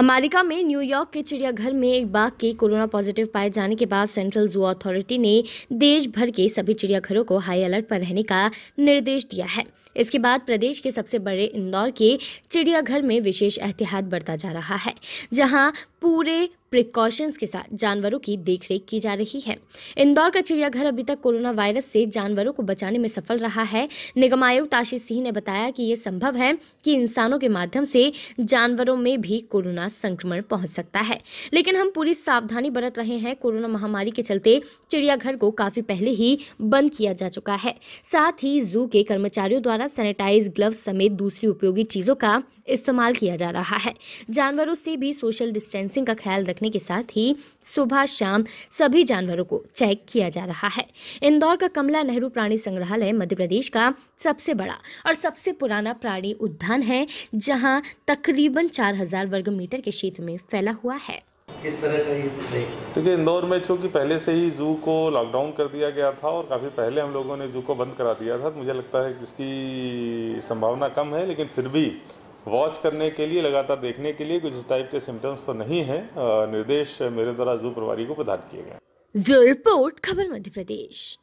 America में New York के चिड़ियाघर में एक बाघ के कोरोना पॉजिटिव पाए जाने के बाद सेंट्रल जू अथॉरिटी ने देश भर के सभी चिड़ियाघरों को हाई अलर्ट पर रहने का निर्देश दिया है इसके बाद प्रदेश के सबसे बड़े इंदौर के चिड़ियाघर में विशेष एहतियात बरता जा रहा है जहां पूरे प्रिकॉशंस के साथ जानवरों की देखरेख की जा रही है इंदौर का चिड़ियाघर अभी तक कोरोना वायरस से जानवरों को बचाने में सफल रहा है निगम आयुक्त आशीष सिंह ने बताया कि ये संभव है कि इंसानों के माध्यम से जानवरों में भी कोरोना संक्रमण पहुंच सकता है लेकिन हम पूरी सावधानी बरत रहे हैं कोरोना महामारी के चलते चिड़ियाघर को काफी पहले ही बंद किया जा चुका है साथ ही जू के कर्मचारियों द्वारा सैनिटाइज ग्लव समेत दूसरी उपयोगी चीजों का इस्तेमाल किया जा रहा है जानवरों से भी सोशल डिस्टेंसिंग का ख्याल रख रखने के साथ ही सुबह शाम सभी जानवरों को चेक किया जा रहा है इंदौर का कमला नेहरू प्राणी संग्रहालय मध्य प्रदेश का सबसे बड़ा और सबसे पुराना प्राणी उद्यान है जहां तकरीबन 4000 वर्ग मीटर के क्षेत्र में फैला हुआ है किस तरह इंदौर में चूँकि पहले से ही जू को लॉकडाउन कर दिया गया था और काफ़ी पहले हम लोगों ने जू को बंद करा दिया था तो मुझे लगता है कि इसकी संभावना कम है लेकिन फिर भी वॉच करने के लिए लगातार देखने के लिए कुछ इस टाइप के सिम्टम्स तो नहीं है निर्देश मेरे द्वारा जू प्रवारी को प्रदान किए गए रिपोर्ट खबर मध्य प्रदेश